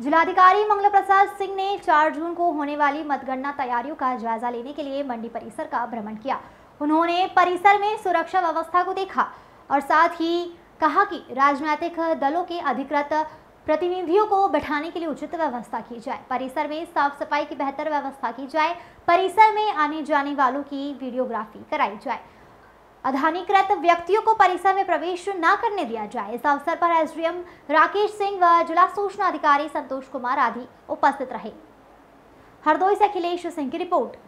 जिलाधिकारी मंगल प्रसाद सिंह ने 4 जून को होने वाली मतगणना तैयारियों का जायजा लेने के लिए मंडी परिसर का भ्रमण किया उन्होंने परिसर में सुरक्षा व्यवस्था को देखा और साथ ही कहा कि राजनीतिक दलों के अधिकृत प्रतिनिधियों को बैठाने के लिए उचित व्यवस्था की जाए परिसर में साफ सफाई की बेहतर व्यवस्था की जाए परिसर में आने जाने वालों की वीडियोग्राफी कराई जाए अधानीकृत व्यक्तियों को परिसर में प्रवेश न करने दिया जाए इस अवसर पर एसडीएम राकेश सिंह व जिला सूचना अधिकारी संतोष कुमार आदि उपस्थित रहे हरदोई से अखिलेश सिंह की रिपोर्ट